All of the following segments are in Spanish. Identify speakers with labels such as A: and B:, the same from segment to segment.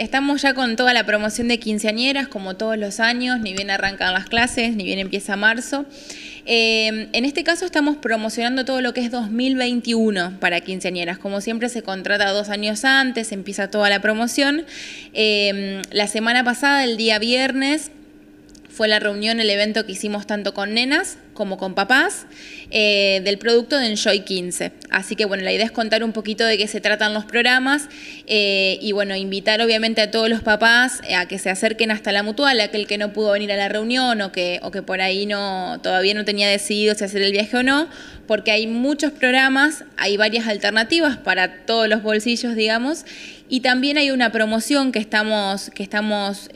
A: Estamos ya con toda la promoción de quinceañeras, como todos los años, ni bien arrancan las clases, ni bien empieza marzo. Eh, en este caso estamos promocionando todo lo que es 2021 para quinceañeras. Como siempre se contrata dos años antes, empieza toda la promoción. Eh, la semana pasada, el día viernes, fue la reunión, el evento que hicimos tanto con nenas como con papás, eh, del producto de Enjoy 15. Así que bueno, la idea es contar un poquito de qué se tratan los programas eh, y bueno, invitar obviamente a todos los papás eh, a que se acerquen hasta la mutual, aquel que no pudo venir a la reunión o que, o que por ahí no, todavía no tenía decidido si hacer el viaje o no, porque hay muchos programas, hay varias alternativas para todos los bolsillos, digamos, y también hay una promoción que estamos, que estamos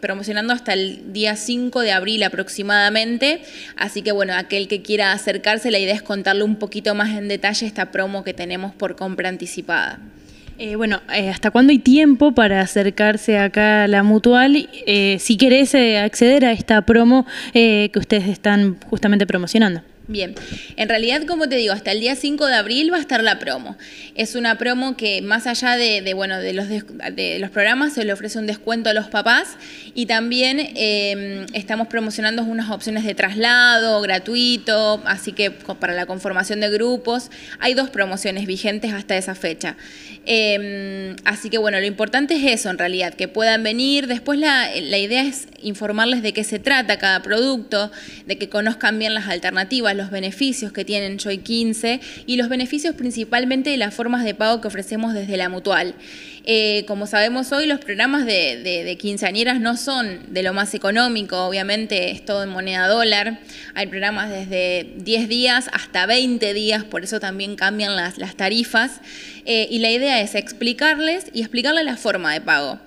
A: promocionando hasta el día 5 de abril aproximadamente, así que bueno, aquel que quiera acercarse, la idea es contarle un poquito más en detalle esta promo que tenemos por compra anticipada.
B: Eh, bueno, eh, ¿hasta cuándo hay tiempo para acercarse acá a la mutual? Eh, si querés acceder a esta promo que ustedes están justamente promocionando.
A: Bien, en realidad, como te digo, hasta el día 5 de abril va a estar la promo. Es una promo que más allá de, bueno, de los, de los programas se le ofrece un descuento a los papás y también em, estamos promocionando unas opciones de traslado gratuito, así que para la conformación de grupos hay dos promociones vigentes hasta esa fecha. Em, así que bueno, lo importante es eso en realidad, que puedan venir. Después la idea es informarles de qué se trata cada producto, de que conozcan bien las alternativas, los beneficios que tienen Joy 15 y los beneficios principalmente de las formas de pago que ofrecemos desde la mutual. Eh, como sabemos hoy, los programas de, quinceañeras no son de lo más económico, obviamente es todo en moneda dólar. Hay programas desde 10 días hasta 20 días, por eso también cambian las, tarifas. Eh, y la idea es explicarles y explicarles la forma de pago.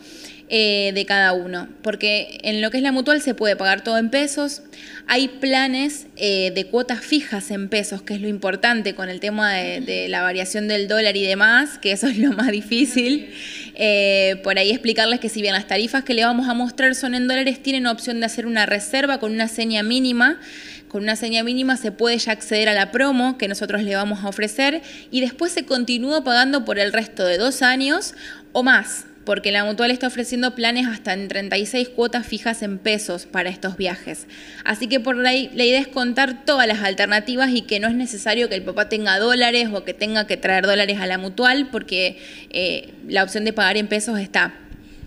A: Eh, de cada uno, porque en lo que es la mutual se puede pagar todo en pesos, hay planes eh, de cuotas fijas en pesos, que es lo importante con el tema de, la variación del dólar y demás, que eso es lo más difícil. Eh, por ahí explicarles que si bien las tarifas que le vamos a mostrar son en dólares, tienen opción de hacer una reserva con una seña mínima. Con una seña mínima se puede ya acceder a la promo que nosotros le vamos a ofrecer y después se continúa pagando por el resto de dos años o más porque la Mutual está ofreciendo planes hasta en 36 cuotas fijas en pesos para estos viajes. Así que por ahí la idea es contar todas las alternativas y que no es necesario que el papá tenga dólares o que tenga que traer dólares a la Mutual, porque eh, la opción de pagar en pesos está.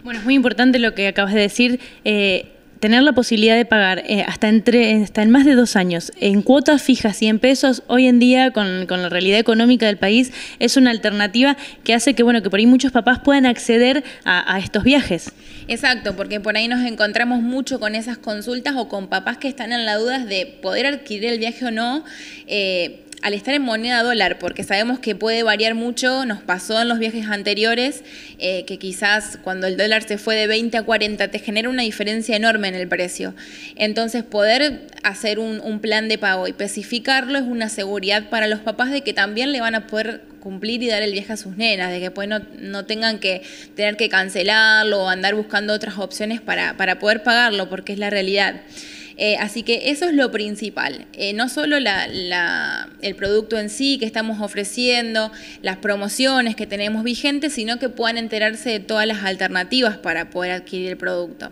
B: Bueno, es muy importante lo que acabas de decir. Eh, tener la posibilidad de pagar eh, hasta, entre, en más de dos años en cuotas fijas y en pesos, hoy en día con, la realidad económica del país, es una alternativa que hace que, bueno, que por ahí muchos papás puedan acceder a, estos viajes.
A: Exacto, porque por ahí nos encontramos mucho con esas consultas o con papás que están en la duda de poder adquirir el viaje o no. Eh, al estar en moneda dólar, porque sabemos que puede variar mucho, nos pasó en los viajes anteriores, eh, que quizás cuando el dólar se fue de 20 a 40 te genera una diferencia enorme en el precio. Entonces poder hacer un, plan de pago y especificarlo es una seguridad para los papás de que también le van a poder cumplir y dar el viaje a sus nenas, de que pues no, tengan que tener que cancelarlo o andar buscando otras opciones para, para poder pagarlo, porque es la realidad. Eh, así que eso es lo principal, eh, no solo el producto en sí que estamos ofreciendo, las promociones que tenemos vigentes, sino que puedan enterarse de todas las alternativas para poder adquirir el producto.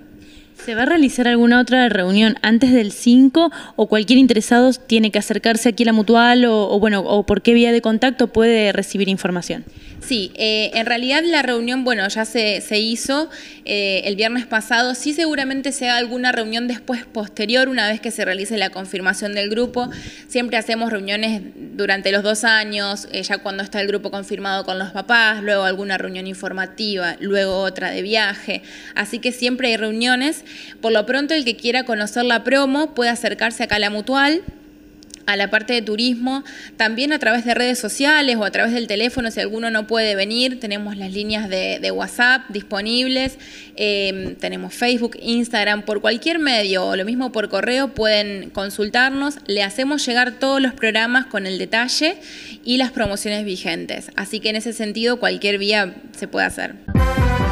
B: ¿Se va a realizar alguna otra reunión antes del 5 o cualquier interesado tiene que acercarse aquí a la mutual o bueno, o por qué vía de contacto puede recibir información?
A: Sí, eh, en realidad la reunión, bueno, ya se, hizo eh, el viernes pasado. Sí, seguramente se haga alguna reunión después, posterior, una vez que se realice la confirmación del grupo. Siempre hacemos reuniones durante los dos años, eh, ya cuando está el grupo confirmado con los papás, luego alguna reunión informativa, luego otra de viaje. Así que siempre hay reuniones. Por lo pronto, el que quiera conocer la promo puede acercarse acá a la mutual a la parte de turismo, también a través de redes sociales o a través del teléfono, si alguno no puede venir, tenemos las líneas de, WhatsApp disponibles, em, tenemos Facebook, Instagram, por cualquier medio o lo mismo por correo pueden consultarnos, le hacemos llegar todos los programas con el detalle y las promociones vigentes, así que en ese sentido cualquier vía se puede hacer.